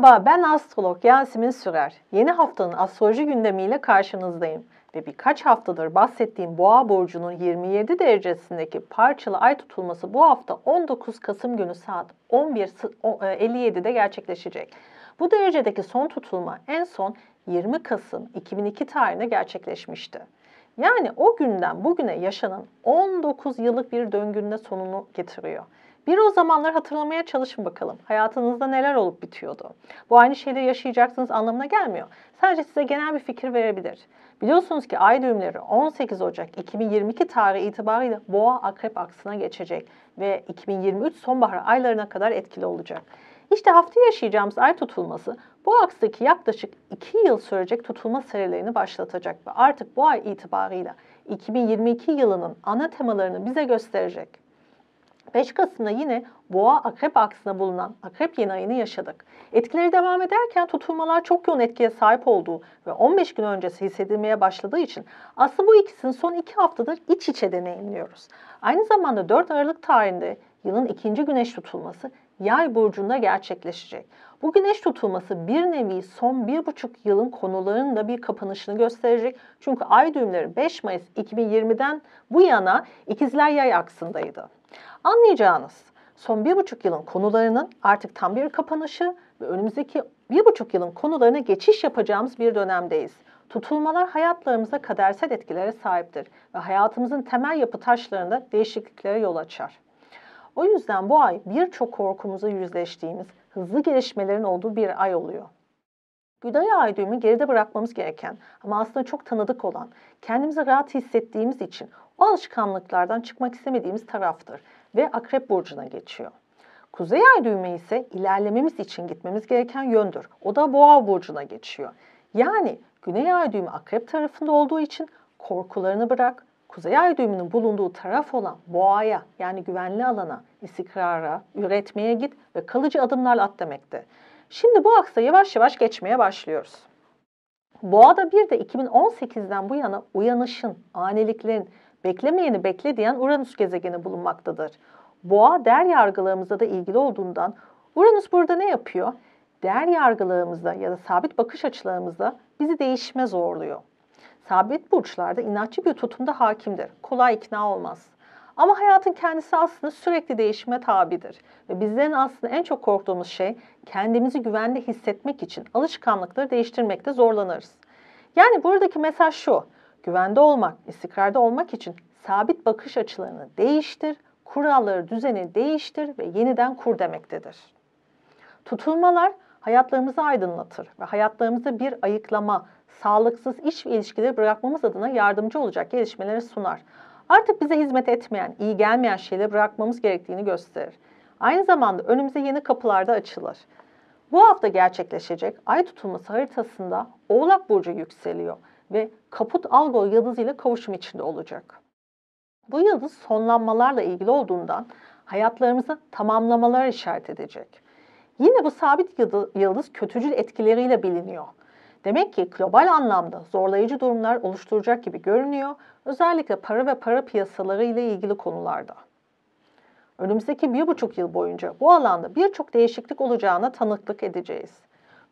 Merhaba ben astrolog Yasemin Sürer. Yeni haftanın astroloji gündemiyle karşınızdayım ve birkaç haftadır bahsettiğim Boğa burcunun 27 derecesindeki parçalı ay tutulması bu hafta 19 Kasım günü saat 11.57'de e, gerçekleşecek. Bu derecedeki son tutulma en son 20 Kasım 2002 tarihinde gerçekleşmişti. Yani o günden bugüne yaşanan 19 yıllık bir döngünün sonunu getiriyor. Bir o zamanları hatırlamaya çalışın bakalım. Hayatınızda neler olup bitiyordu? Bu aynı şeyleri yaşayacaksınız anlamına gelmiyor. Sadece size genel bir fikir verebilir. Biliyorsunuz ki ay düğümleri 18 Ocak 2022 tarihi itibariyle boğa akrep aksına geçecek ve 2023 sonbahar aylarına kadar etkili olacak. İşte hafta yaşayacağımız ay tutulması bu akstaki yaklaşık 2 yıl sürecek tutulma serilerini başlatacak ve artık bu ay itibarıyla 2022 yılının ana temalarını bize gösterecek. 5 Kasım'da yine boğa akrep aksına bulunan akrep yeni ayını yaşadık. Etkileri devam ederken tutulmalar çok yoğun etkiye sahip olduğu ve 15 gün öncesi hissedilmeye başladığı için aslında bu ikisini son 2 iki haftadır iç içe deneyimliyoruz. Aynı zamanda 4 Aralık tarihinde yılın ikinci güneş tutulması yay burcunda gerçekleşecek. Bu güneş tutulması bir nevi son bir buçuk yılın konularının da bir kapanışını gösterecek. Çünkü ay düğümleri 5 Mayıs 2020'den bu yana ikizler yay aksındaydı. Anlayacağınız son bir buçuk yılın konularının artık tam bir kapanışı ve önümüzdeki bir buçuk yılın konularına geçiş yapacağımız bir dönemdeyiz. Tutulmalar hayatlarımıza kadersel etkilere sahiptir ve hayatımızın temel yapı taşlarında değişikliklere yol açar. O yüzden bu ay birçok korkumuzu yüzleştiğimiz hızlı gelişmelerin olduğu bir ay oluyor. Güdaya ay düğümü geride bırakmamız gereken ama aslında çok tanıdık olan, kendimizi rahat hissettiğimiz için o alışkanlıklardan çıkmak istemediğimiz taraftır ve Akrep Burcu'na geçiyor. Kuzey ay düğümü ise ilerlememiz için gitmemiz gereken yöndür. O da Boğa Burcu'na geçiyor. Yani Güney ay düğümü Akrep tarafında olduğu için korkularını bırak, Kuzey ay düğümünün bulunduğu taraf olan boğaya yani güvenli alana, istikrara, üretmeye git ve kalıcı adımlarla at demekti. Şimdi bu aksa yavaş yavaş geçmeye başlıyoruz. Boğa'da bir de 2018'den bu yana uyanışın, aneliklerin, beklemeyeni bekle diyen Uranüs gezegeni bulunmaktadır. Boğa değer yargılarımızla da ilgili olduğundan Uranüs burada ne yapıyor? Değer yargılarımızda ya da sabit bakış açılarımızda bizi değişime zorluyor. Sabit burçlarda inatçı bir tutumda hakimdir. Kolay ikna olmaz. Ama hayatın kendisi aslında sürekli değişime tabidir. Ve bizlerin aslında en çok korktuğumuz şey kendimizi güvende hissetmek için alışkanlıkları değiştirmekte zorlanırız. Yani buradaki mesaj şu güvende olmak, istikrarda olmak için sabit bakış açılarını değiştir, kuralları, düzeni değiştir ve yeniden kur demektedir. Tutulmalar hayatlarımızı aydınlatır ve hayatlarımızı bir ayıklama, sağlıksız iç ilişkileri bırakmamız adına yardımcı olacak gelişmeleri sunar. Artık bize hizmet etmeyen, iyi gelmeyen şeyleri bırakmamız gerektiğini gösterir. Aynı zamanda önümüze yeni kapılar da açılır. Bu hafta gerçekleşecek ay tutulması haritasında Oğlak Burcu yükseliyor ve Kaput Algol yıldızı ile kavuşum içinde olacak. Bu yıldız sonlanmalarla ilgili olduğundan hayatlarımızı tamamlamalar işaret edecek. Yine bu sabit yıldız kötücül etkileriyle biliniyor. Demek ki global anlamda zorlayıcı durumlar oluşturacak gibi görünüyor. Özellikle para ve para piyasaları ile ilgili konularda. Önümüzdeki bir buçuk yıl boyunca bu alanda birçok değişiklik olacağına tanıklık edeceğiz.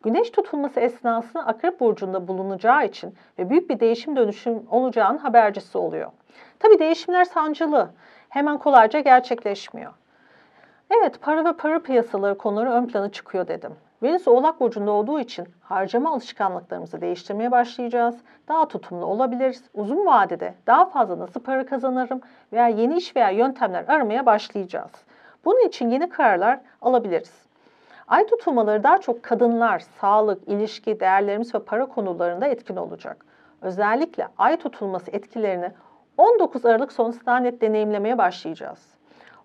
Güneş tutulması esnasında Akrep Burcu'nda bulunacağı için ve büyük bir değişim dönüşüm olacağının habercisi oluyor. Tabi değişimler sancılı, hemen kolayca gerçekleşmiyor. Evet para ve para piyasaları konuları ön plana çıkıyor dedim. Venüs Oğlak Burcu'nda olduğu için harcama alışkanlıklarımızı değiştirmeye başlayacağız. Daha tutumlu olabiliriz. Uzun vadede daha fazla nasıl para kazanırım veya yeni iş veya yöntemler aramaya başlayacağız. Bunun için yeni kararlar alabiliriz. Ay tutulmaları daha çok kadınlar, sağlık, ilişki, değerlerimiz ve para konularında etkin olacak. Özellikle ay tutulması etkilerini 19 Aralık sonrasında net deneyimlemeye başlayacağız.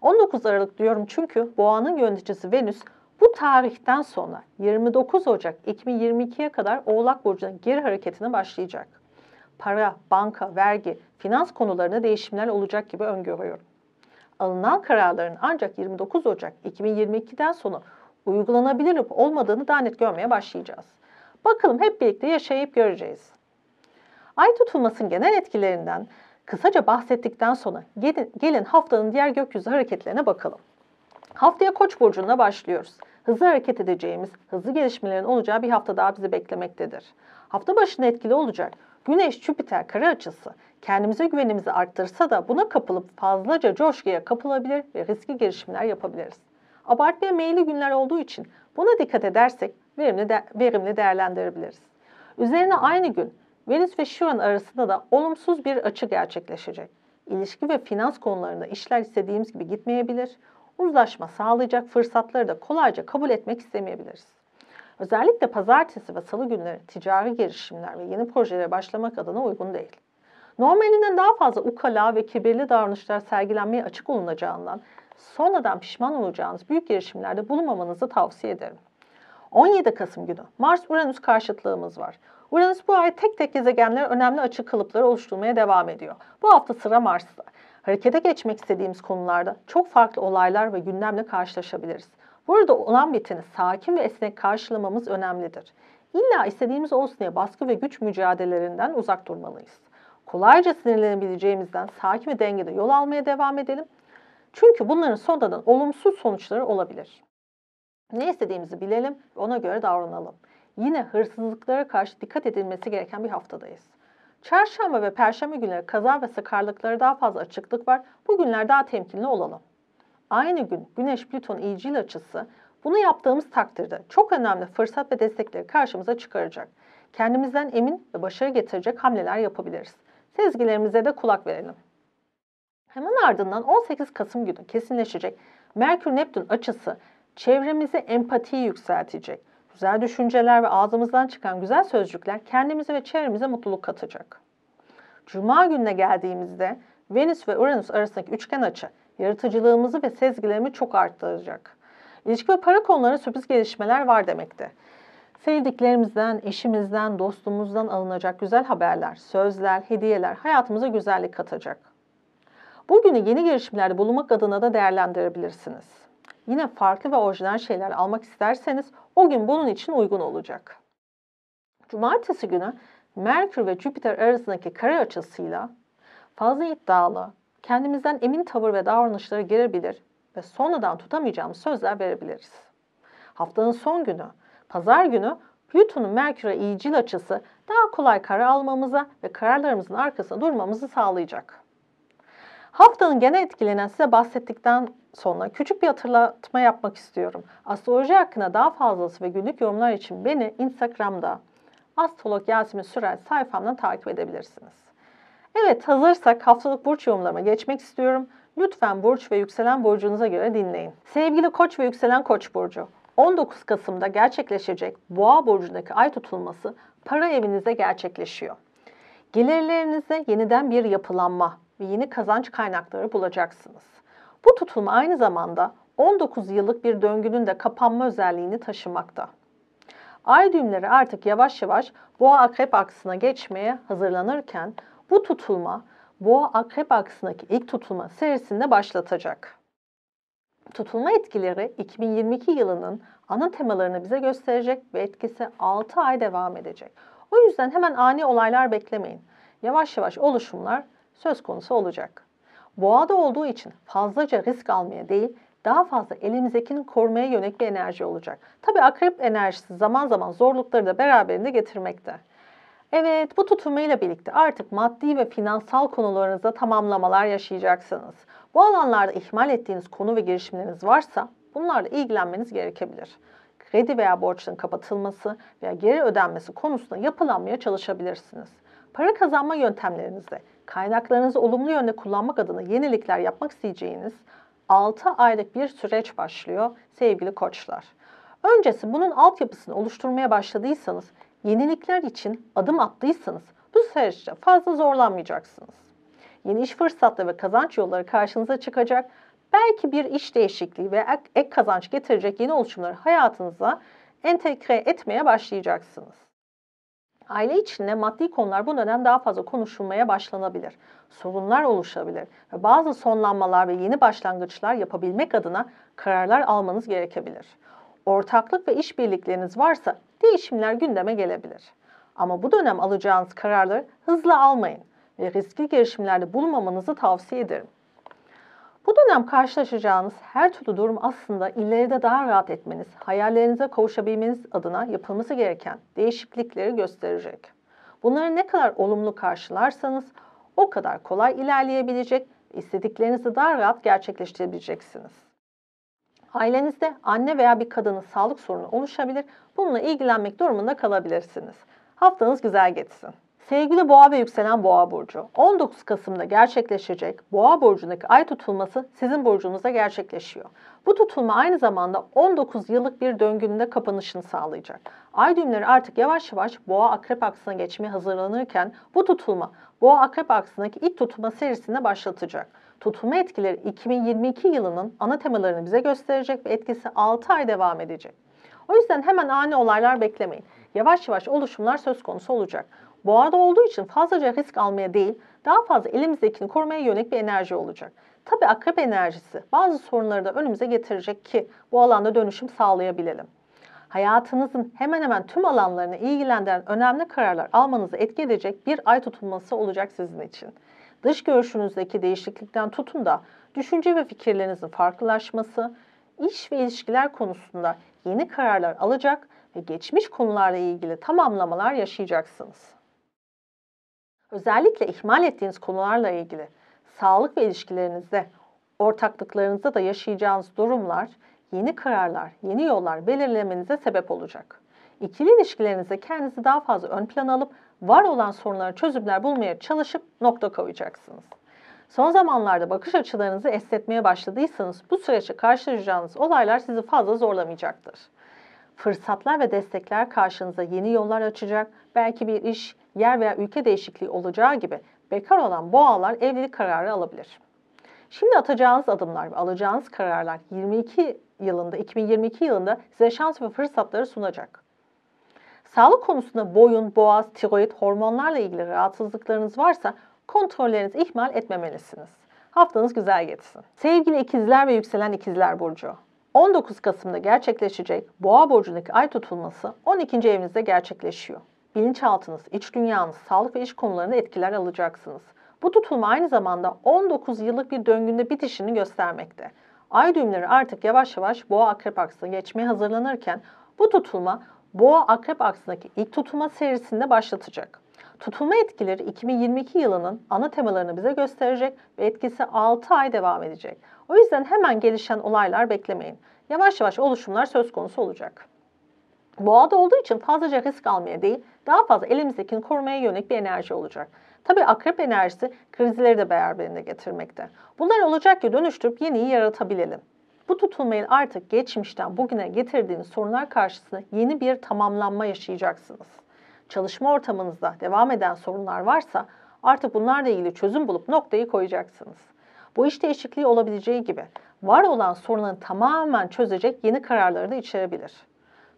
19 Aralık diyorum çünkü boğanın yöneticisi Venüs bu tarihten sonra 29 Ocak 2022'ye kadar Oğlak Burcu'na geri hareketine başlayacak. Para, banka, vergi, finans konularında değişimler olacak gibi öngörüyorum. Alınan kararların ancak 29 Ocak 2022'den sonra uygulanabilir olup olmadığını daha net görmeye başlayacağız. Bakalım hep birlikte yaşayıp göreceğiz. Ay tutulmasının genel etkilerinden kısaca bahsettikten sonra gelin, gelin haftanın diğer gökyüzü hareketlerine bakalım. Haftaya Koç burcuna başlıyoruz. Hızlı hareket edeceğimiz, hızlı gelişmelerin olacağı bir hafta daha bizi beklemektedir. Hafta başında etkili olacak Güneş Jüpiter kare açısı kendimize güvenimizi arttırsa da buna kapılıp fazlaca coşkuya kapılabilir ve riskli girişimler yapabiliriz abartıya meyilli günler olduğu için buna dikkat edersek verimli, de, verimli değerlendirebiliriz. Üzerine aynı gün Venüs ve Şiron arasında da olumsuz bir açı gerçekleşecek. İlişki ve finans konularında işler istediğimiz gibi gitmeyebilir. Uzlaşma sağlayacak fırsatları da kolayca kabul etmek istemeyebiliriz. Özellikle pazartesi ve salı günleri ticari girişimler ve yeni projelere başlamak adına uygun değil. Normalinden daha fazla ukala ve kibirli davranışlar sergilenmeye açık olunacağından sonradan pişman olacağınız büyük girişimlerde bulunmamanızı tavsiye ederim. 17 Kasım günü Mars-Uranüs karşıtlığımız var. Uranüs bu ay tek tek gezegenlere önemli açık kalıpları oluşturmaya devam ediyor. Bu hafta sıra Mars'ta. Harekete geçmek istediğimiz konularda çok farklı olaylar ve gündemle karşılaşabiliriz. Burada olan biteni sakin ve esnek karşılamamız önemlidir. İlla istediğimiz olsun diye baskı ve güç mücadelelerinden uzak durmalıyız. Kolayca sinirlenebileceğimizden sakin ve dengede yol almaya devam edelim çünkü bunların sonradan olumsuz sonuçları olabilir. Ne istediğimizi bilelim ona göre davranalım. Yine hırsızlıklara karşı dikkat edilmesi gereken bir haftadayız. Çarşamba ve perşembe günleri kaza ve sakarlıklara daha fazla açıklık var. Bu günler daha temkinli olalım. Aynı gün Güneş Plüton iyicil açısı bunu yaptığımız takdirde çok önemli fırsat ve destekleri karşımıza çıkaracak. Kendimizden emin ve başarı getirecek hamleler yapabiliriz. Sezgilerimize de kulak verelim. Hemen ardından 18 Kasım günü kesinleşecek Merkür-Neptün açısı çevremizi empatiyi yükseltecek. Güzel düşünceler ve ağzımızdan çıkan güzel sözcükler kendimize ve çevremize mutluluk katacak. Cuma gününe geldiğimizde Venüs ve Uranüs arasındaki üçgen açı yaratıcılığımızı ve sezgilerimi çok arttıracak. İlişki ve para konularına sürpriz gelişmeler var demekti. Sevdiklerimizden, eşimizden, dostumuzdan alınacak güzel haberler, sözler, hediyeler hayatımıza güzellik katacak. Bugünü yeni girişimlerde bulunmak adına da değerlendirebilirsiniz. Yine farklı ve orijinal şeyler almak isterseniz o gün bunun için uygun olacak. Cumartesi günü Merkür ve Jüpiter arasındaki kare açısıyla fazla iddialı, kendimizden emin tavır ve davranışlara girebilir ve sonradan tutamayacağımız sözler verebiliriz. Haftanın son günü, pazar günü Plüton'un Merkür'e iyicil açısı daha kolay karar almamıza ve kararlarımızın arkasında durmamızı sağlayacak. Haftanın genel etkilenen size bahsettikten sonra küçük bir hatırlatma yapmak istiyorum. Astroloji hakkında daha fazlası ve günlük yorumlar için beni Instagram'da astrolog Yasemin Sürel sayfamdan takip edebilirsiniz. Evet hazırsak haftalık burç yorumlarıma geçmek istiyorum. Lütfen burç ve yükselen burcunuza göre dinleyin. Sevgili koç ve yükselen koç burcu, 19 Kasım'da gerçekleşecek Boğa burcundaki ay tutulması para evinizde gerçekleşiyor. Gelirlerinize yeniden bir yapılanma, ve yeni kazanç kaynakları bulacaksınız. Bu tutum aynı zamanda 19 yıllık bir döngünün de kapanma özelliğini taşımakta. Ay düğümleri artık yavaş yavaş boğa akrep aksına geçmeye hazırlanırken bu tutulma boğa akrep aksındaki ilk tutulma serisinde başlatacak. Tutulma etkileri 2022 yılının ana temalarını bize gösterecek ve etkisi 6 ay devam edecek. O yüzden hemen ani olaylar beklemeyin. Yavaş yavaş oluşumlar söz konusu olacak. Boğada olduğu için fazlaca risk almaya değil, daha fazla elimizdekini korumaya yönelik bir enerji olacak. Tabi akrep enerjisi zaman zaman zorlukları da beraberinde getirmekte. Evet bu tutumuyla birlikte artık maddi ve finansal konularınızda tamamlamalar yaşayacaksınız. Bu alanlarda ihmal ettiğiniz konu ve girişimleriniz varsa bunlarla ilgilenmeniz gerekebilir. Kredi veya borçların kapatılması veya geri ödenmesi konusunda yapılanmaya çalışabilirsiniz. Para kazanma yöntemlerinizde kaynaklarınızı olumlu yönde kullanmak adına yenilikler yapmak isteyeceğiniz 6 aylık bir süreç başlıyor sevgili koçlar. Öncesi bunun altyapısını oluşturmaya başladıysanız, yenilikler için adım attıysanız bu süreçte fazla zorlanmayacaksınız. Yeni iş fırsatları ve kazanç yolları karşınıza çıkacak. Belki bir iş değişikliği ve ek kazanç getirecek yeni oluşumları hayatınıza entegre etmeye başlayacaksınız aile içinde maddi konular bu dönem daha fazla konuşulmaya başlanabilir. Sorunlar oluşabilir ve bazı sonlanmalar ve yeni başlangıçlar yapabilmek adına kararlar almanız gerekebilir. Ortaklık ve işbirlikleriniz varsa değişimler gündeme gelebilir. Ama bu dönem alacağınız kararları hızlı almayın ve riskli girişimlerde bulunmamanızı tavsiye ederim. Bu dönem karşılaşacağınız her türlü durum aslında ileride daha rahat etmeniz, hayallerinize kavuşabilmeniz adına yapılması gereken değişiklikleri gösterecek. Bunları ne kadar olumlu karşılarsanız o kadar kolay ilerleyebilecek, istediklerinizi daha rahat gerçekleştirebileceksiniz. Ailenizde anne veya bir kadının sağlık sorunu oluşabilir, bununla ilgilenmek durumunda kalabilirsiniz. Haftanız güzel geçsin. Sevgili Boğa ve yükselen Boğa burcu. 19 Kasım'da gerçekleşecek Boğa burcundaki ay tutulması sizin burcunuzda gerçekleşiyor. Bu tutulma aynı zamanda 19 yıllık bir döngünün de kapanışını sağlayacak. Ay düğümleri artık yavaş yavaş Boğa Akrep aksına geçmeye hazırlanırken bu tutulma Boğa Akrep aksındaki ilk tutulma serisinde başlatacak tutulma etkileri 2022 yılının ana temalarını bize gösterecek ve etkisi 6 ay devam edecek. O yüzden hemen ani olaylar beklemeyin. Yavaş yavaş oluşumlar söz konusu olacak. Boğada olduğu için fazlaca risk almaya değil, daha fazla elimizdekini korumaya yönelik bir enerji olacak. Tabi akrep enerjisi bazı sorunları da önümüze getirecek ki bu alanda dönüşüm sağlayabilelim. Hayatınızın hemen hemen tüm alanlarını ilgilendiren önemli kararlar almanızı etki edecek bir ay tutulması olacak sizin için. Dış görüşünüzdeki değişiklikten tutun da düşünce ve fikirlerinizin farklılaşması, iş ve ilişkiler konusunda yeni kararlar alacak ve geçmiş konularla ilgili tamamlamalar yaşayacaksınız. Özellikle ihmal ettiğiniz konularla ilgili sağlık ve ilişkilerinizde, ortaklıklarınızda da yaşayacağınız durumlar, yeni kararlar, yeni yollar belirlemenize sebep olacak. İkili ilişkilerinizde kendinizi daha fazla ön plan alıp var olan sorunlara çözümler bulmaya çalışıp nokta koyacaksınız. Son zamanlarda bakış açılarınızı esnetmeye başladıysanız bu süreçte karşılaşacağınız olaylar sizi fazla zorlamayacaktır. Fırsatlar ve destekler karşınıza yeni yollar açacak. Belki bir iş, yer veya ülke değişikliği olacağı gibi bekar olan boğalar evlilik kararı alabilir. Şimdi atacağınız adımlar ve alacağınız kararlar 22 yılında 2022 yılında size şans ve fırsatları sunacak. Sağlık konusunda boyun, boğaz, tiroid, hormonlarla ilgili rahatsızlıklarınız varsa kontrollerinizi ihmal etmemelisiniz. Haftanız güzel geçsin. Sevgili ikizler ve yükselen ikizler burcu. 19 Kasım'da gerçekleşecek Boğa burcundaki ay tutulması 12. evinizde gerçekleşiyor bilinçaltınız, iç dünyanız, sağlık ve iş konularında etkiler alacaksınız. Bu tutulma aynı zamanda 19 yıllık bir döngünde bitişini göstermekte. Ay düğümleri artık yavaş yavaş boğa akrep aksına geçmeye hazırlanırken bu tutulma boğa akrep aksındaki ilk tutulma serisinde başlatacak. Tutulma etkileri 2022 yılının ana temalarını bize gösterecek ve etkisi 6 ay devam edecek. O yüzden hemen gelişen olaylar beklemeyin. Yavaş yavaş oluşumlar söz konusu olacak. Boğada olduğu için fazlaca risk almaya değil, daha fazla elimizdekini korumaya yönelik bir enerji olacak. Tabii akrep enerjisi krizleri de beraberinde getirmekte. Bunlar olacak ki dönüştürüp yeniyi yaratabilelim. Bu tutulmayın artık geçmişten bugüne getirdiğiniz sorunlar karşısında yeni bir tamamlanma yaşayacaksınız. Çalışma ortamınızda devam eden sorunlar varsa artık bunlarla ilgili çözüm bulup noktayı koyacaksınız. Bu iş değişikliği olabileceği gibi var olan sorunları tamamen çözecek yeni kararları da içerebilir.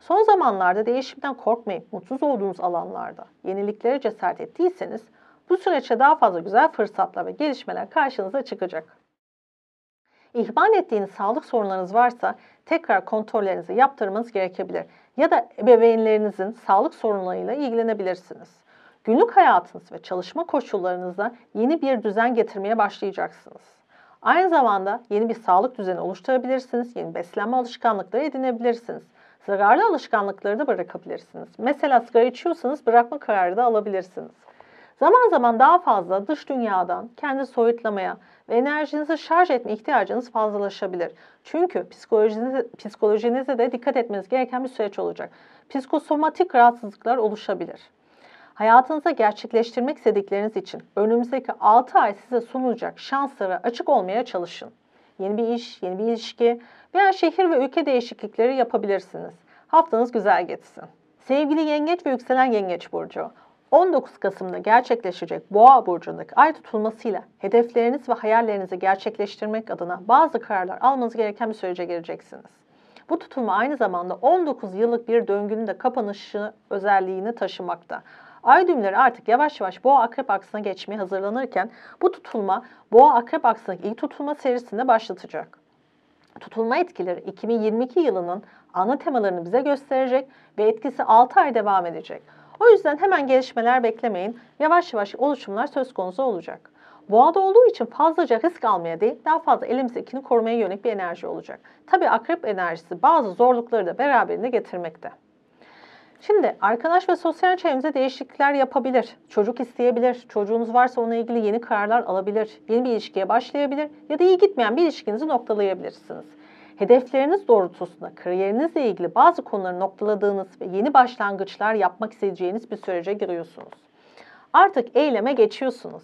Son zamanlarda değişimden korkmayıp mutsuz olduğunuz alanlarda yeniliklere cesaret ettiyseniz bu süreçte daha fazla güzel fırsatlar ve gelişmeler karşınıza çıkacak. İhmal ettiğiniz sağlık sorunlarınız varsa tekrar kontrollerinizi yaptırmanız gerekebilir ya da ebeveynlerinizin sağlık sorunlarıyla ilgilenebilirsiniz. Günlük hayatınız ve çalışma koşullarınızda yeni bir düzen getirmeye başlayacaksınız. Aynı zamanda yeni bir sağlık düzeni oluşturabilirsiniz, yeni beslenme alışkanlıkları edinebilirsiniz Zararlı alışkanlıkları da bırakabilirsiniz. Mesela sigara içiyorsanız bırakma kararı da alabilirsiniz. Zaman zaman daha fazla dış dünyadan kendi soyutlamaya ve enerjinizi şarj etme ihtiyacınız fazlalaşabilir. Çünkü psikolojinize, psikolojinize de dikkat etmeniz gereken bir süreç olacak. Psikosomatik rahatsızlıklar oluşabilir. Hayatınıza gerçekleştirmek istedikleriniz için önümüzdeki 6 ay size sunulacak şanslara açık olmaya çalışın yeni bir iş, yeni bir ilişki veya şehir ve ülke değişiklikleri yapabilirsiniz. Haftanız güzel geçsin. Sevgili Yengeç ve Yükselen Yengeç Burcu, 19 Kasım'da gerçekleşecek Boğa burcundaki ay tutulmasıyla hedefleriniz ve hayallerinizi gerçekleştirmek adına bazı kararlar almanız gereken bir sürece gireceksiniz. Bu tutulma aynı zamanda 19 yıllık bir döngünün de kapanışı özelliğini taşımakta. Ay düğümleri artık yavaş yavaş boğa akrep aksına geçmeye hazırlanırken bu tutulma boğa akrep aksındaki ilk tutulma serisinde başlatacak. Tutulma etkileri 2022 yılının ana temalarını bize gösterecek ve etkisi 6 ay devam edecek. O yüzden hemen gelişmeler beklemeyin. Yavaş yavaş oluşumlar söz konusu olacak. Boğada olduğu için fazlaca risk almaya değil, daha fazla elimizdekini korumaya yönelik bir enerji olacak. Tabi akrep enerjisi bazı zorlukları da beraberinde getirmekte. Şimdi arkadaş ve sosyal çevremize değişiklikler yapabilir. Çocuk isteyebilir. Çocuğunuz varsa ona ilgili yeni kararlar alabilir. Yeni bir ilişkiye başlayabilir ya da iyi gitmeyen bir ilişkinizi noktalayabilirsiniz. Hedefleriniz doğrultusunda kariyerinizle ilgili bazı konuları noktaladığınız ve yeni başlangıçlar yapmak isteyeceğiniz bir sürece giriyorsunuz. Artık eyleme geçiyorsunuz.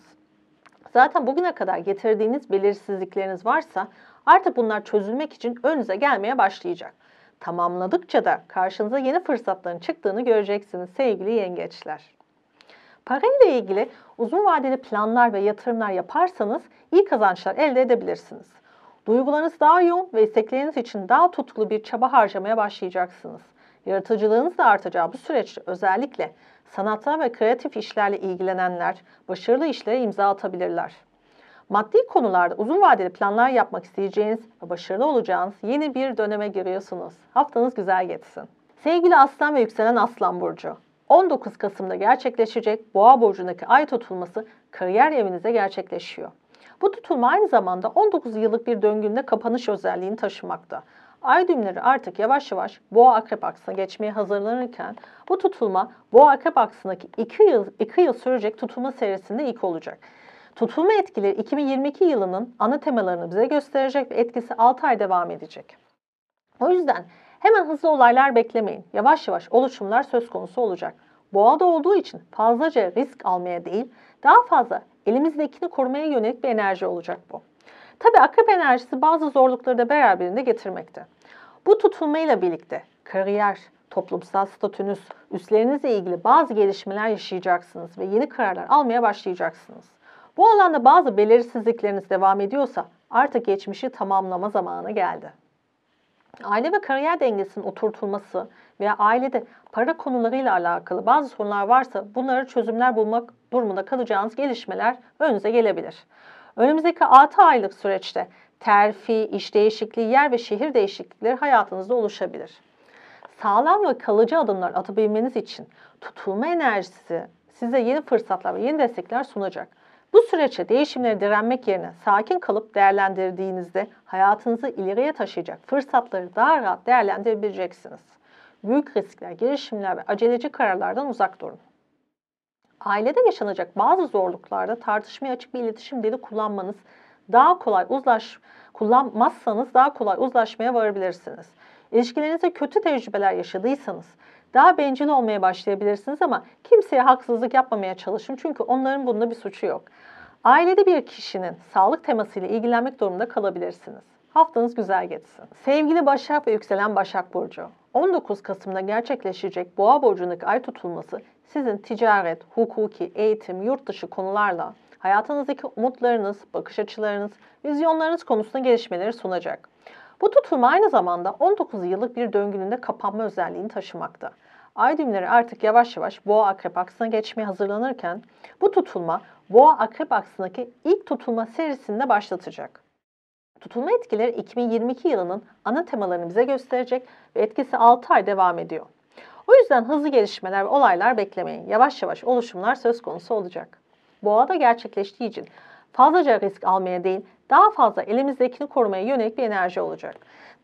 Zaten bugüne kadar getirdiğiniz belirsizlikleriniz varsa artık bunlar çözülmek için önünüze gelmeye başlayacak tamamladıkça da karşınıza yeni fırsatların çıktığını göreceksiniz sevgili yengeçler. Parayla ilgili uzun vadeli planlar ve yatırımlar yaparsanız iyi kazançlar elde edebilirsiniz. Duygularınız daha yoğun ve istekleriniz için daha tutkulu bir çaba harcamaya başlayacaksınız. Yaratıcılığınız da artacağı bu süreçte özellikle sanata ve kreatif işlerle ilgilenenler başarılı işlere imza atabilirler. Maddi konularda uzun vadeli planlar yapmak isteyeceğiniz ve başarılı olacağınız yeni bir döneme giriyorsunuz. Haftanız güzel geçsin. Sevgili Aslan ve Yükselen Aslan Burcu. 19 Kasım'da gerçekleşecek Boğa Burcu'ndaki ay tutulması kariyer evinize gerçekleşiyor. Bu tutulma aynı zamanda 19 yıllık bir döngünde kapanış özelliğini taşımakta. Ay düğümleri artık yavaş yavaş boğa akrep aksına geçmeye hazırlanırken bu tutulma boğa akrep aksındaki 2 yıl, 2 yıl sürecek tutulma serisinde ilk olacak. Tutulma etkileri 2022 yılının ana temalarını bize gösterecek ve etkisi 6 ay devam edecek. O yüzden hemen hızlı olaylar beklemeyin. Yavaş yavaş oluşumlar söz konusu olacak. Boğada olduğu için fazlaca risk almaya değil, daha fazla elimizdekini korumaya yönelik bir enerji olacak bu. Tabi akrep enerjisi bazı zorlukları da beraberinde getirmekte. Bu tutulmayla birlikte kariyer, toplumsal statünüz, üstlerinizle ilgili bazı gelişmeler yaşayacaksınız ve yeni kararlar almaya başlayacaksınız. Bu alanda bazı belirsizlikleriniz devam ediyorsa artık geçmişi tamamlama zamanı geldi. Aile ve kariyer dengesinin oturtulması veya ailede para konularıyla alakalı bazı sorunlar varsa bunları çözümler bulmak durumunda kalacağınız gelişmeler önünüze gelebilir. Önümüzdeki 6 aylık süreçte terfi, iş değişikliği, yer ve şehir değişiklikleri hayatınızda oluşabilir. Sağlam ve kalıcı adımlar atabilmeniz için tutulma enerjisi size yeni fırsatlar ve yeni destekler sunacak. Bu süreçte değişimlere direnmek yerine sakin kalıp değerlendirdiğinizde hayatınızı ileriye taşıyacak fırsatları daha rahat değerlendirebileceksiniz. Büyük riskler, girişimler ve aceleci kararlardan uzak durun. Ailede yaşanacak bazı zorluklarda tartışmaya açık bir iletişim dili kullanmanız daha kolay uzlaş kullanmazsanız daha kolay uzlaşmaya varabilirsiniz. İlişkilerinizde kötü tecrübeler yaşadıysanız daha bencil olmaya başlayabilirsiniz ama kimseye haksızlık yapmamaya çalışın. Çünkü onların bunda bir suçu yok. Ailede bir kişinin sağlık temasıyla ilgilenmek durumunda kalabilirsiniz. Haftanız güzel geçsin. Sevgili Başak ve Yükselen Başak Burcu. 19 Kasım'da gerçekleşecek Boğa Burcu'ndaki ay tutulması sizin ticaret, hukuki, eğitim, yurt dışı konularla hayatınızdaki umutlarınız, bakış açılarınız, vizyonlarınız konusunda gelişmeleri sunacak. Bu tutum aynı zamanda 19 yıllık bir döngünün de kapanma özelliğini taşımakta. Ay düğümleri artık yavaş yavaş boğa akrep aksına geçmeye hazırlanırken bu tutulma boğa akrep aksındaki ilk tutulma serisinde başlatacak. Tutulma etkileri 2022 yılının ana temalarını bize gösterecek ve etkisi 6 ay devam ediyor. O yüzden hızlı gelişmeler ve olaylar beklemeyin. Yavaş yavaş oluşumlar söz konusu olacak. Boğa'da gerçekleştiği için fazlaca risk almaya değil, daha fazla elimizdekini korumaya yönelik bir enerji olacak.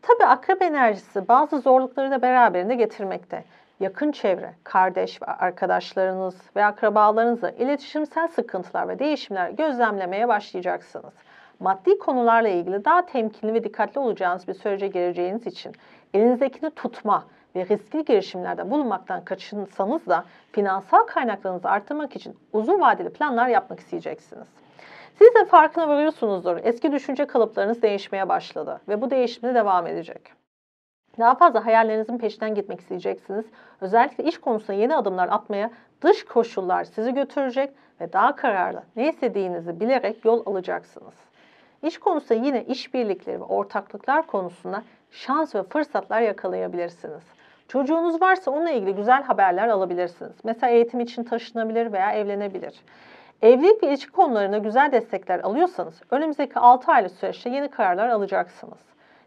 Tabi akrep enerjisi bazı zorlukları da beraberinde getirmekte. Yakın çevre, kardeş ve arkadaşlarınız ve akrabalarınızla iletişimsel sıkıntılar ve değişimler gözlemlemeye başlayacaksınız. Maddi konularla ilgili daha temkinli ve dikkatli olacağınız bir sürece gireceğiniz için elinizdekini tutma, ve riskli girişimlerde bulunmaktan kaçınsanız da finansal kaynaklarınızı artırmak için uzun vadeli planlar yapmak isteyeceksiniz. Siz de farkına varıyorsunuzdur. Eski düşünce kalıplarınız değişmeye başladı ve bu değişimde devam edecek. Daha fazla hayallerinizin peşinden gitmek isteyeceksiniz. Özellikle iş konusunda yeni adımlar atmaya dış koşullar sizi götürecek ve daha kararlı ne istediğinizi bilerek yol alacaksınız. İş konusunda yine işbirlikleri ve ortaklıklar konusunda şans ve fırsatlar yakalayabilirsiniz. Çocuğunuz varsa onunla ilgili güzel haberler alabilirsiniz. Mesela eğitim için taşınabilir veya evlenebilir. Evlilik ve ilişki konularına güzel destekler alıyorsanız önümüzdeki 6 aylık süreçte yeni kararlar alacaksınız.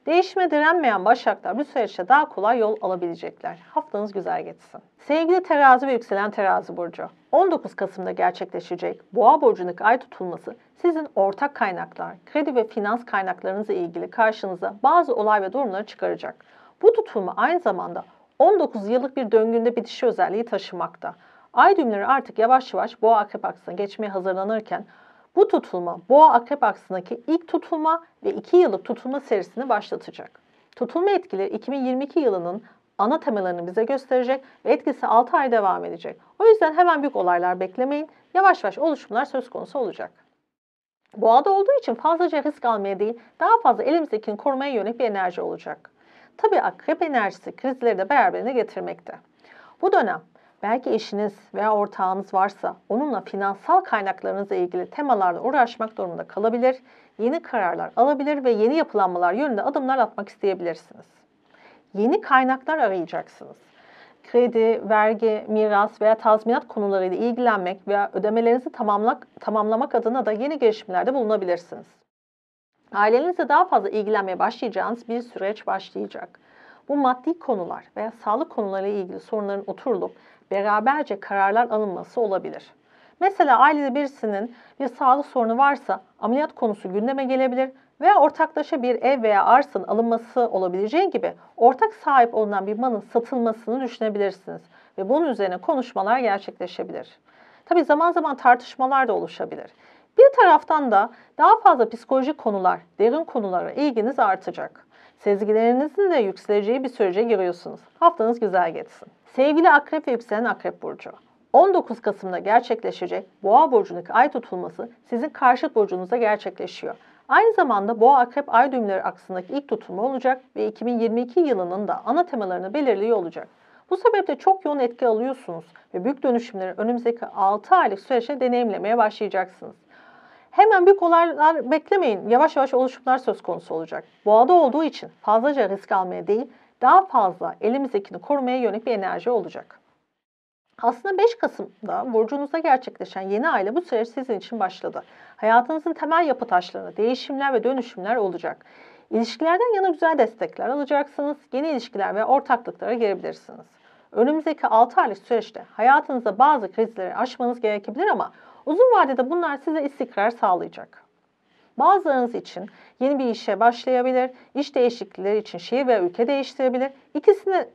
Değişime direnmeyen başaklar bu süreçte daha kolay yol alabilecekler. Haftanız güzel geçsin. Sevgili terazi ve yükselen terazi burcu. 19 Kasım'da gerçekleşecek boğa burcundaki ay tutulması sizin ortak kaynaklar, kredi ve finans kaynaklarınızla ilgili karşınıza bazı olay ve durumları çıkaracak. Bu tutulma aynı zamanda 19 yıllık bir döngünde bitişi özelliği taşımakta. Ay düğümleri artık yavaş yavaş boğa akrep aksına geçmeye hazırlanırken bu tutulma boğa akrep aksındaki ilk tutulma ve 2 yıllık tutulma serisini başlatacak. Tutulma etkileri 2022 yılının ana temalarını bize gösterecek ve etkisi 6 ay devam edecek. O yüzden hemen büyük olaylar beklemeyin. Yavaş yavaş oluşumlar söz konusu olacak. Boğada olduğu için fazlaca risk almaya değil, daha fazla elimizdekini korumaya yönelik bir enerji olacak. Tabii akrep enerjisi krizleri de beraberinde getirmekte. Bu dönem Belki eşiniz veya ortağınız varsa onunla finansal kaynaklarınızla ilgili temalarla uğraşmak durumunda kalabilir, yeni kararlar alabilir ve yeni yapılanmalar yönünde adımlar atmak isteyebilirsiniz. Yeni kaynaklar arayacaksınız. Kredi, vergi, miras veya tazminat konularıyla ilgilenmek veya ödemelerinizi tamamlak, tamamlamak adına da yeni girişimlerde bulunabilirsiniz. Ailenizle daha fazla ilgilenmeye başlayacağınız bir süreç başlayacak. Bu maddi konular veya sağlık konularıyla ilgili sorunların oturulup beraberce kararlar alınması olabilir. Mesela ailede birisinin bir sağlık sorunu varsa ameliyat konusu gündeme gelebilir veya ortaklaşa bir ev veya arsanın alınması olabileceği gibi ortak sahip olunan bir malın satılmasını düşünebilirsiniz ve bunun üzerine konuşmalar gerçekleşebilir. Tabi zaman zaman tartışmalar da oluşabilir. Bir taraftan da daha fazla psikolojik konular, derin konulara ilginiz artacak. Sezgilerinizin de yükseleceği bir sürece giriyorsunuz. Haftanız güzel geçsin. Sevgili Akrep ve Yükselen Akrep Burcu. 19 Kasım'da gerçekleşecek Boğa Burcu'ndaki ay tutulması sizin karşıt burcunuzda gerçekleşiyor. Aynı zamanda Boğa Akrep ay düğümleri aksındaki ilk tutumu olacak ve 2022 yılının da ana temalarını belirliyor olacak. Bu sebeple çok yoğun etki alıyorsunuz ve büyük dönüşümleri önümüzdeki 6 aylık süreçte deneyimlemeye başlayacaksınız. Hemen büyük olaylar beklemeyin. Yavaş yavaş oluşumlar söz konusu olacak. Boğada olduğu için fazlaca risk almaya değil, daha fazla elimizdekini korumaya yönelik bir enerji olacak. Aslında 5 Kasım'da burcunuzda gerçekleşen yeni aile bu süreç sizin için başladı. Hayatınızın temel yapı taşlarına değişimler ve dönüşümler olacak. İlişkilerden yana güzel destekler alacaksınız. Yeni ilişkiler ve ortaklıklara girebilirsiniz. Önümüzdeki 6 aylık süreçte hayatınızda bazı krizleri aşmanız gerekebilir ama uzun vadede bunlar size istikrar sağlayacak. Bazılarınız için yeni bir işe başlayabilir, iş değişiklikleri için şehir veya ülke değiştirebilir. İkisini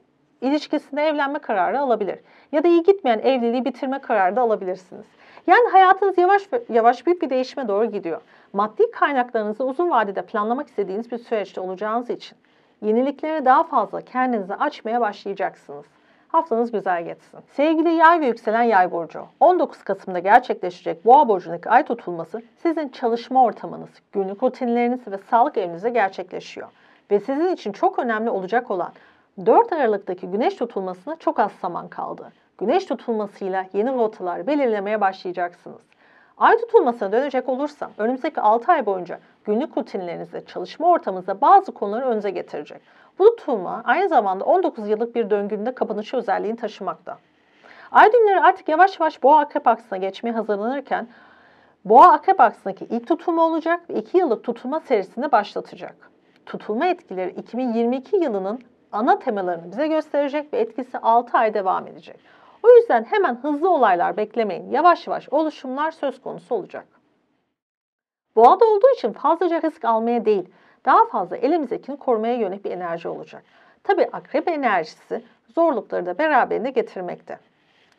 ilişkisinde evlenme kararı alabilir. Ya da iyi gitmeyen evliliği bitirme kararı da alabilirsiniz. Yani hayatınız yavaş yavaş büyük bir değişime doğru gidiyor. Maddi kaynaklarınızı uzun vadede planlamak istediğiniz bir süreçte olacağınız için yeniliklere daha fazla kendinizi açmaya başlayacaksınız. Haftanız güzel geçsin. Sevgili yay ve yükselen yay burcu. 19 Kasım'da gerçekleşecek boğa burcundaki ay tutulması sizin çalışma ortamınız, günlük rutinleriniz ve sağlık evinizde gerçekleşiyor. Ve sizin için çok önemli olacak olan 4 Aralık'taki güneş tutulmasına çok az zaman kaldı. Güneş tutulmasıyla yeni rotalar belirlemeye başlayacaksınız. Ay tutulmasına dönecek olursam önümüzdeki 6 ay boyunca günlük rutinlerinizde, çalışma ortamınızda bazı konuları önce getirecek. Bu tutulma aynı zamanda 19 yıllık bir döngünde kapanışı özelliğini taşımakta. Ay düğümleri artık yavaş yavaş boğa akrep aksına geçmeye hazırlanırken boğa akrep aksındaki ilk tutulma olacak ve 2 yıllık tutulma serisini başlatacak. Tutulma etkileri 2022 yılının ana temalarını bize gösterecek ve etkisi 6 ay devam edecek. O yüzden hemen hızlı olaylar beklemeyin. Yavaş yavaş oluşumlar söz konusu olacak. Boğada olduğu için fazlaca risk almaya değil, daha fazla elimizdekini korumaya yönelik bir enerji olacak. Tabi akrep enerjisi zorlukları da beraberinde getirmekte.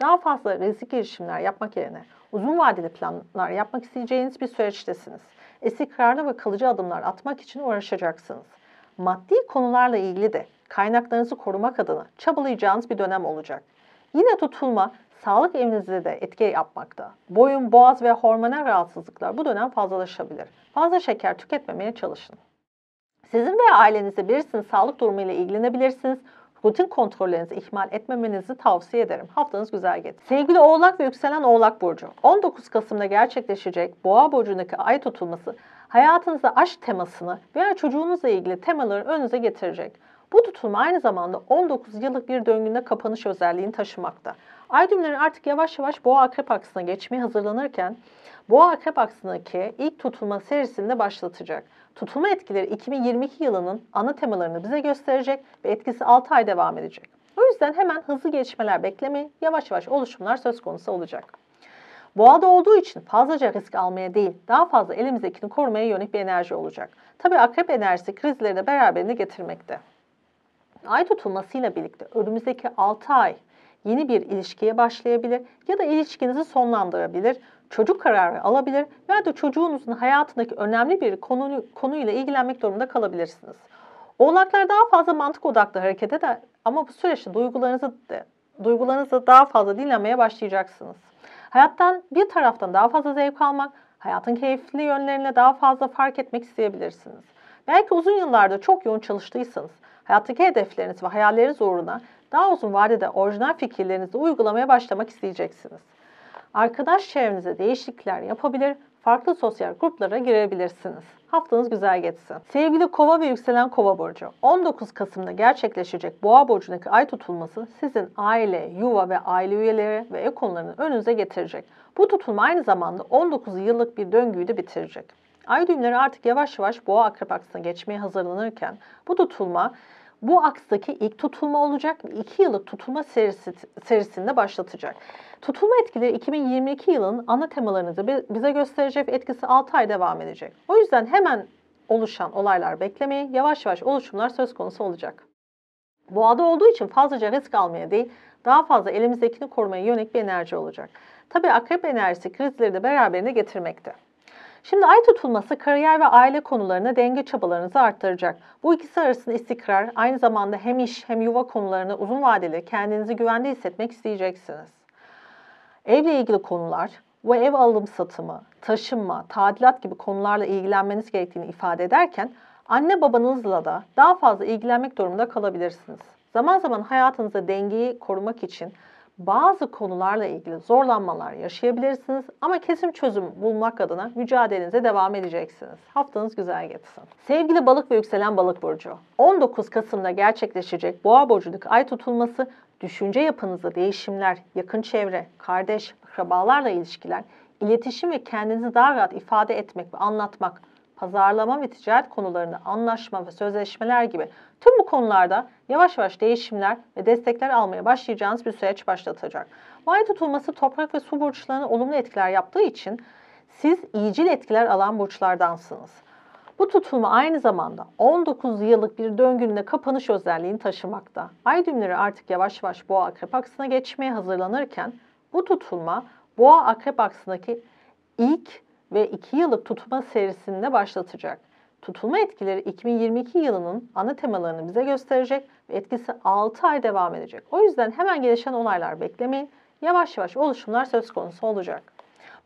Daha fazla risk girişimler yapmak yerine uzun vadeli planlar yapmak isteyeceğiniz bir süreçtesiniz. İstikrarlı ve kalıcı adımlar atmak için uğraşacaksınız. Maddi konularla ilgili de kaynaklarınızı korumak adına çabalayacağınız bir dönem olacak. Yine tutulma sağlık evinizde de etki yapmakta. Boyun, boğaz ve hormonal rahatsızlıklar bu dönem fazlalaşabilir. Fazla şeker tüketmemeye çalışın. Sizin veya ailenizde birisinin sağlık durumuyla ilgilenebilirsiniz. Rutin kontrollerinizi ihmal etmemenizi tavsiye ederim. Haftanız güzel geçsin. Sevgili Oğlak ve Yükselen Oğlak Burcu. 19 Kasım'da gerçekleşecek Boğa Burcu'ndaki ay tutulması hayatınızda aşk temasını veya çocuğunuzla ilgili temaları önünüze getirecek. Bu tutulma aynı zamanda 19 yıllık bir döngünde kapanış özelliğini taşımakta. Ay düğümleri artık yavaş yavaş boğa akrep aksına geçmeye hazırlanırken boğa akrep aksındaki ilk tutulma serisini de başlatacak tutulma etkileri 2022 yılının ana temalarını bize gösterecek ve etkisi 6 ay devam edecek. O yüzden hemen hızlı gelişmeler beklemeyin, yavaş yavaş oluşumlar söz konusu olacak. Boğada olduğu için fazlaca risk almaya değil, daha fazla elimizdekini korumaya yönelik bir enerji olacak. Tabii akrep enerjisi krizleri de beraberinde getirmekte. Ay tutulmasıyla birlikte önümüzdeki 6 ay yeni bir ilişkiye başlayabilir ya da ilişkinizi sonlandırabilir çocuk kararı alabilir veya da çocuğunuzun hayatındaki önemli bir konu, konuyla ilgilenmek durumunda kalabilirsiniz. Oğlaklar daha fazla mantık odaklı hareket eder ama bu süreçte duygularınızı da, duygularınızı daha fazla dinlemeye başlayacaksınız. Hayattan bir taraftan daha fazla zevk almak, hayatın keyifli yönlerine daha fazla fark etmek isteyebilirsiniz. Belki uzun yıllarda çok yoğun çalıştıysanız, hayattaki hedefleriniz ve hayalleriniz uğruna daha uzun vadede orijinal fikirlerinizi uygulamaya başlamak isteyeceksiniz. Arkadaş çevrenize değişiklikler yapabilir, farklı sosyal gruplara girebilirsiniz. Haftanız güzel geçsin. Sevgili kova ve yükselen kova burcu. 19 Kasım'da gerçekleşecek boğa burcundaki ay tutulması sizin aile, yuva ve aile üyeleri ve ev önünüze getirecek. Bu tutulma aynı zamanda 19 yıllık bir döngüyü de bitirecek. Ay düğümleri artık yavaş yavaş boğa akrep aksına geçmeye hazırlanırken bu tutulma bu aksdaki ilk tutulma olacak ve 2 yıllık tutulma serisi, serisinde başlatacak. Tutulma etkileri 2022 yılının ana temalarını da bize gösterecek etkisi 6 ay devam edecek. O yüzden hemen oluşan olaylar beklemeyin, yavaş yavaş oluşumlar söz konusu olacak. Boğada olduğu için fazlaca risk almaya değil, daha fazla elimizdekini korumaya yönelik bir enerji olacak. Tabii akrep enerjisi krizleri de beraberinde getirmekte. Şimdi ay tutulması kariyer ve aile konularına denge çabalarınızı arttıracak. Bu ikisi arasında istikrar, aynı zamanda hem iş hem yuva konularını uzun vadeli kendinizi güvende hissetmek isteyeceksiniz. Evle ilgili konular ve ev alım satımı, taşınma, tadilat gibi konularla ilgilenmeniz gerektiğini ifade ederken anne babanızla da daha fazla ilgilenmek durumunda kalabilirsiniz. Zaman zaman hayatınızda dengeyi korumak için bazı konularla ilgili zorlanmalar yaşayabilirsiniz ama kesim çözüm bulmak adına mücadelenize devam edeceksiniz. Haftanız güzel geçsin. Sevgili balık ve yükselen balık burcu, 19 Kasım'da gerçekleşecek boğa burcundaki ay tutulması düşünce yapınızda değişimler, yakın çevre, kardeş, akrabalarla ilişkiler, iletişim ve kendinizi daha rahat ifade etmek ve anlatmak pazarlama ve ticaret konularında anlaşma ve sözleşmeler gibi tüm bu konularda yavaş yavaş değişimler ve destekler almaya başlayacağınız bir süreç başlatacak. Maya tutulması toprak ve su burçlarına olumlu etkiler yaptığı için siz iyicil etkiler alan burçlardansınız. Bu tutulma aynı zamanda 19 yıllık bir döngünün de kapanış özelliğini taşımakta. Ay düğümleri artık yavaş yavaş boğa akrep aksına geçmeye hazırlanırken bu tutulma boğa akrep aksındaki ilk ve 2 yıllık tutma serisinde başlatacak. Tutulma etkileri 2022 yılının ana temalarını bize gösterecek ve etkisi 6 ay devam edecek. O yüzden hemen gelişen olaylar beklemeyin. Yavaş yavaş oluşumlar söz konusu olacak.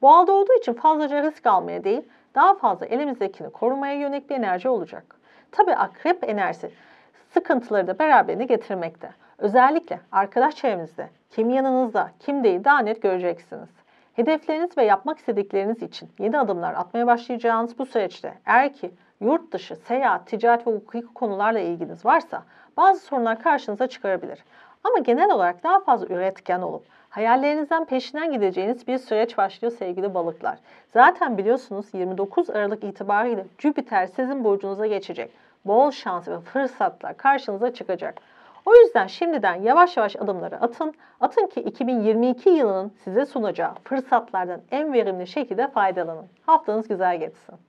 Boğada olduğu için fazlaca risk almaya değil, daha fazla elimizdekini korumaya yönelik bir enerji olacak. Tabi akrep enerjisi sıkıntıları da beraberinde getirmekte. Özellikle arkadaş çevrenizde, kim yanınızda, kim değil daha net göreceksiniz. Hedefleriniz ve yapmak istedikleriniz için yeni adımlar atmaya başlayacağınız bu süreçte eğer ki yurt dışı, seyahat, ticaret ve hukuki konularla ilginiz varsa bazı sorunlar karşınıza çıkarabilir. Ama genel olarak daha fazla üretken olup hayallerinizden peşinden gideceğiniz bir süreç başlıyor sevgili balıklar. Zaten biliyorsunuz 29 Aralık itibariyle Jüpiter sizin burcunuza geçecek. Bol şans ve fırsatlar karşınıza çıkacak. O yüzden şimdiden yavaş yavaş adımları atın. Atın ki 2022 yılının size sunacağı fırsatlardan en verimli şekilde faydalanın. Haftanız güzel geçsin.